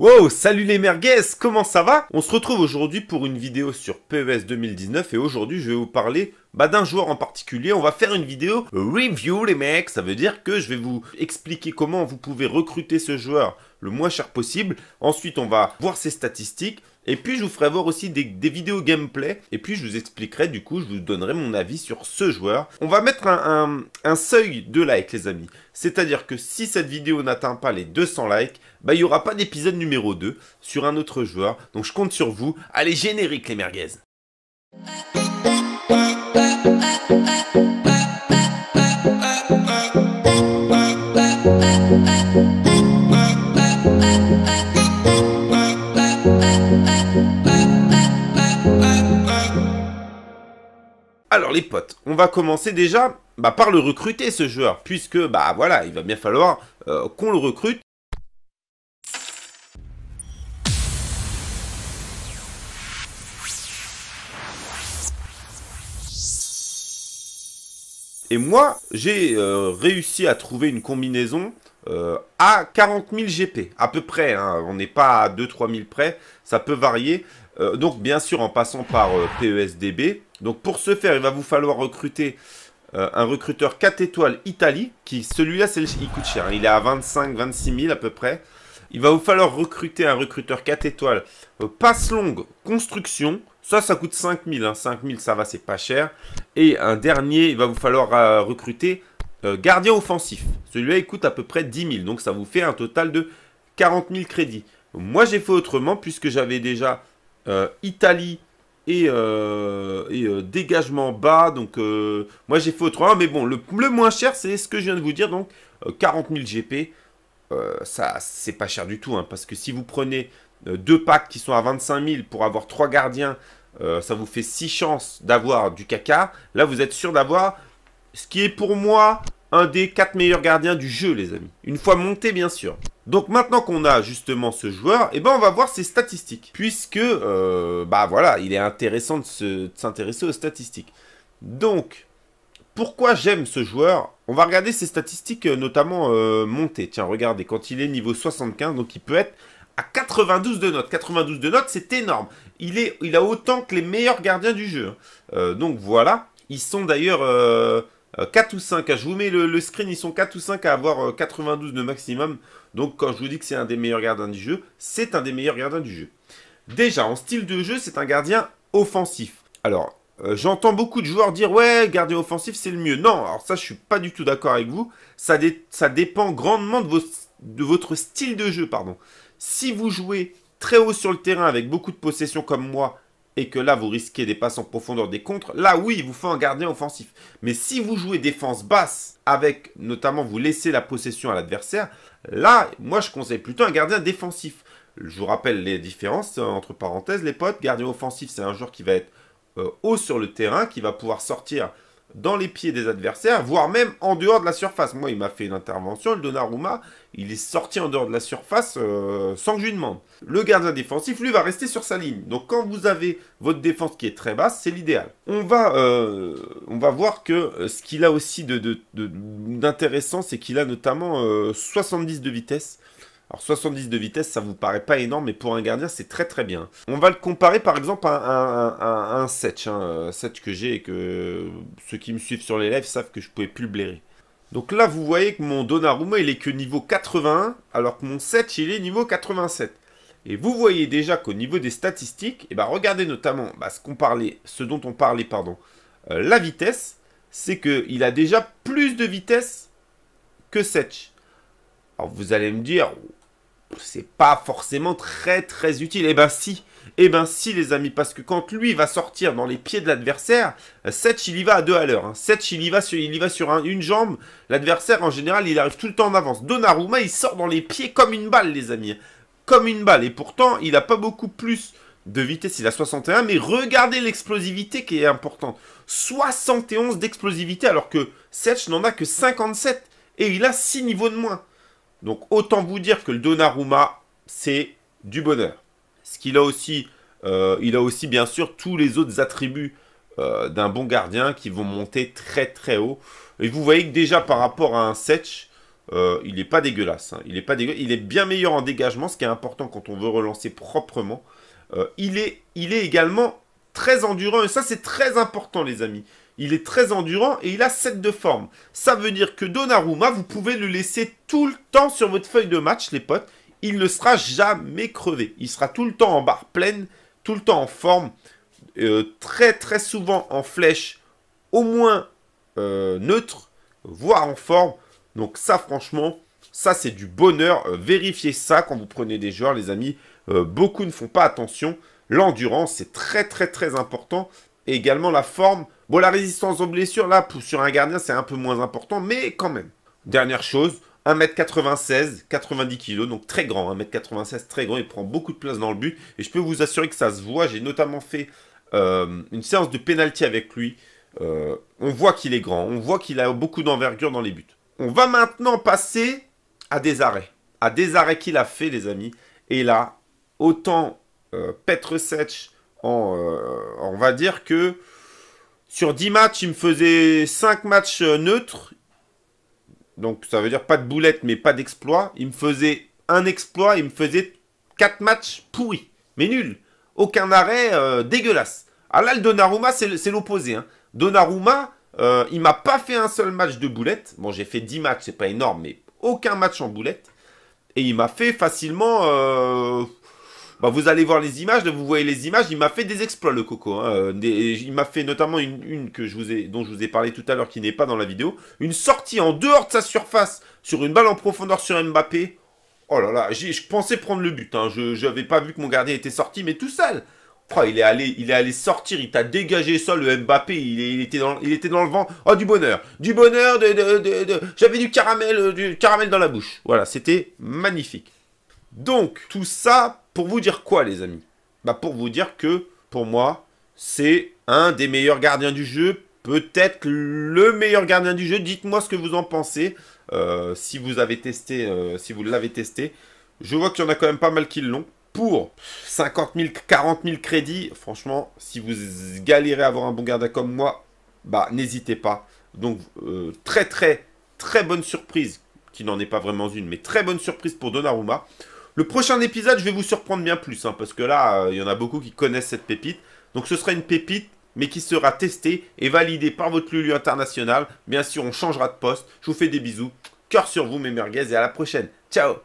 Wow, salut les merguez, comment ça va On se retrouve aujourd'hui pour une vidéo sur PES 2019 et aujourd'hui je vais vous parler bah, d'un joueur en particulier. On va faire une vidéo review les mecs, ça veut dire que je vais vous expliquer comment vous pouvez recruter ce joueur le moins cher possible. Ensuite on va voir ses statistiques, et puis je vous ferai voir aussi des, vidéos gameplay. Et puis je vous expliquerai du coup, je vous donnerai mon avis sur ce joueur. On va mettre un, seuil de like les amis. C'est-à-dire que si cette vidéo n'atteint pas les 200 likes, bah il n'y aura pas d'épisode numéro 2 sur un autre joueur. Donc je compte sur vous. Allez générique les merguez. Alors les potes, on va commencer déjà bah, par le recruter ce joueur, puisque bah voilà, il va bien falloir euh, qu'on le recrute. Et moi, j'ai euh, réussi à trouver une combinaison euh, à 40 000 GP, à peu près. Hein. On n'est pas à 2-3 000 près, ça peut varier. donc bien sûr, en passant par PESDB, donc pour ce faire, il va vous falloir recruter euh, un recruteur 4 étoiles Italie, celui-là, il coûte cher. Hein. il est à 25-26 000 à peu près. Il va vous falloir recruter un recruteur 4 étoiles euh, passe longue construction. Ça, ça coûte 5 000. 5 000, ça va, c'est pas cher. Et un dernier, il va vous falloir euh, recruter gardien offensif. Celui-là, il coûte à peu près 10 000. Donc ça vous fait un total de 40 000 crédits. Moi, j'ai fait autrement puisque j'avais déjà Italie et, euh, euh, dégagement bas. Donc, euh, moi, j'ai fait autrement. Mais bon, le, moins cher, c'est ce que je viens de vous dire. Donc, 40 000 GP, ça, c'est pas cher du tout. Hein, parce que si vous prenez deux packs qui sont à 25 000 pour avoir trois gardiens, ça vous fait 6 chances d'avoir du caca. Là, vous êtes sûr d'avoir ce qui est pour moi un des quatre meilleurs gardiens du jeu, les amis. Une fois monté, bien sûr. Donc maintenant qu'on a justement ce joueur, eh ben on va voir ses statistiques. Puisque, euh, bah voilà, il est intéressant de s'intéresser aux statistiques. Donc, pourquoi j'aime ce joueur On va regarder ses statistiques, euh, notamment euh, montées. Tiens, regardez, quand il est niveau 75, donc il peut être à 92 de notes. 92 de notes, c'est énorme. Il, est, il a autant que les meilleurs gardiens du jeu. donc voilà, ils sont d'ailleurs... 4 euh, ou 5, je vous mets le, screen, ils sont 4 ou 5 à avoir 92 euh, de maximum. Donc quand je vous dis que c'est un des meilleurs gardiens du jeu, c'est un des meilleurs gardiens du jeu. Déjà, en style de jeu, c'est un gardien offensif. Alors, euh, j'entends beaucoup de joueurs dire « Ouais, gardien offensif, c'est le mieux ». Non, alors ça, je suis pas du tout d'accord avec vous. Ça, dépend grandement de, de, votre style de jeu. pardon. Si vous jouez très haut sur le terrain avec beaucoup de possessions comme moi, et que là vous risquez des passes en profondeur des contres, là oui, il vous faut un gardien offensif. Mais si vous jouez défense basse avec notamment vous laissez la possession à l'adversaire, là, moi je conseille plutôt un gardien défensif. Je vous rappelle les différences euh, entre parenthèses les potes, gardien offensif, c'est un joueur qui va être euh, haut sur le terrain, qui va pouvoir sortir dans les pieds des adversaires, voire même en dehors de la surface. Moi, il m'a fait une intervention, le Donnarumma, il est sorti en dehors de la surface euh, sans que je lui demande. Le gardien défensif, lui, va rester sur sa ligne. Donc, quand vous avez votre défense qui est très basse, c'est l'idéal. On, va, euh, on va voir que euh, ce qu'il a aussi d'intéressant, de, c'est qu'il a notamment 70 de vitesse. Alors 70 de vitesse, ça vous paraît pas énorme, mais pour un gardien, c'est très très bien. On va le comparer par exemple à, un hein, euh, Setch, que j'ai et que ceux qui me suivent sur les lives savent que je ne pouvais plus le blairer. Donc là, vous voyez que mon Donnarumma, il est que niveau 81, alors que mon 7, il est niveau 87. Et vous voyez déjà qu'au niveau des statistiques, et eh bah ben, regardez notamment bah, ce, dont on parlait, pardon, euh, la vitesse, c'est qu'il a déjà plus de vitesse que Setch. Alors vous allez me dire, c'est pas forcément très très utile. Eh ben si, eh ben si les amis, parce que quand lui va sortir dans les pieds de l'adversaire, euh, Setch il y va à deux à l'heure. Hein. Setch il y va sur, il va sur une jambe, l'adversaire en général il arrive tout le temps en avance. Donnarumma il sort dans les pieds comme une balle les amis, comme une balle. Et pourtant il a pas beaucoup plus de vitesse, il a 61, mais regardez l'explosivité qui est importante. 71 d'explosivité alors que Setch n'en a que 57 et il a 6 niveaux de moins. Donc autant vous dire que le Donnarumma, c'est du bonheur. Ce qu'il a aussi, euh, il a aussi bien sûr tous les autres attributs euh, d'un bon gardien qui vont monter très très haut. Et vous voyez que déjà par rapport à un Setch, il n'est pas dégueulasse. Il est pas hein. Il est bien meilleur en dégagement, ce qui est important quand on veut relancer proprement. Euh, il, est, il est également très endurant et ça c'est très important les amis. Il est très endurant et il a 7 de forme. Ça veut dire que Donnarumma, vous pouvez le laisser tout le temps sur votre feuille de match, les potes. Il ne sera jamais crevé. Il sera tout le temps en barre pleine, tout le temps en forme, euh, très très souvent en flèche, au moins euh, neutre, voire en forme. Donc ça franchement, ça c'est du bonheur. Euh, vérifiez ça quand vous prenez des joueurs, les amis. beaucoup ne font pas attention. L'endurance, c'est très très très important. Et également la forme, Bon, la résistance aux blessures, là, pour, sur un gardien, c'est un peu moins important, mais quand même. Dernière chose, 1m96, 90 kg, donc très grand, 1m96, très grand, il prend beaucoup de place dans le but, et je peux vous assurer que ça se voit, j'ai notamment fait euh, une séance de pénalty avec lui, euh, on voit qu'il est grand, on voit qu'il a beaucoup d'envergure dans les buts. On va maintenant passer à des arrêts, à des arrêts qu'il a fait les amis, et là, autant euh, euh on va dire que sur 10 matchs, il me faisait 5 matchs euh, neutres. Donc ça veut dire pas de boulettes mais pas d'exploit. Il me faisait un exploit, il me faisait 4 matchs pourris. Mais nuls. Aucun arrêt euh, dégueulasse. Ah là, le Donnarumma, c'est l'opposé. Hein. Donnarumma, euh, il m'a pas fait un seul match de boulette. Bon, j'ai fait 10 matchs, c'est pas énorme, mais aucun match en boulette. Et il m'a fait facilement... Bah, vous allez voir les images, vous voyez les images, il m'a fait des exploits le Coco. Hein. Euh, il m'a fait notamment une, que je vous ai, dont je vous ai parlé tout à l'heure qui n'est pas dans la vidéo, une sortie en dehors de sa surface sur une balle en profondeur sur Mbappé. Oh là là, je pensais prendre le but, hein. je n'avais pas vu que mon gardien était sorti, mais tout seul. Oh, il est allé, il est allé sortir, il t'a dégagé ça, le Mbappé, il, était dans, le vent. Oh, du bonheur, du bonheur, j'avais du caramel, euh, du caramel dans la bouche. Voilà, c'était magnifique. Donc, tout ça pour vous dire quoi, les amis bah, Pour vous dire que, pour moi, c'est un des meilleurs gardiens du jeu, peut-être le meilleur gardien du jeu. Dites-moi ce que vous en pensez, euh, si vous avez testé, euh, si vous l'avez testé. Je vois qu'il y en a quand même pas mal qui l'ont. Pour 50 000, 40 000 crédits, franchement, si vous galérez à avoir un bon gardien comme moi, bah n'hésitez pas. Donc, euh, très très très bonne surprise, qui n'en est pas vraiment une, mais très bonne surprise pour Donnarumma. Le prochain épisode, je vais vous surprendre bien plus, hein, parce que là, euh, il y en a beaucoup qui connaissent cette pépite. Donc ce sera une pépite, mais qui sera testée et validée par votre Lulu international. Bien sûr, on changera de poste. Je vous fais des bisous. Cœur sur vous, mes merguez, et à la prochaine. Ciao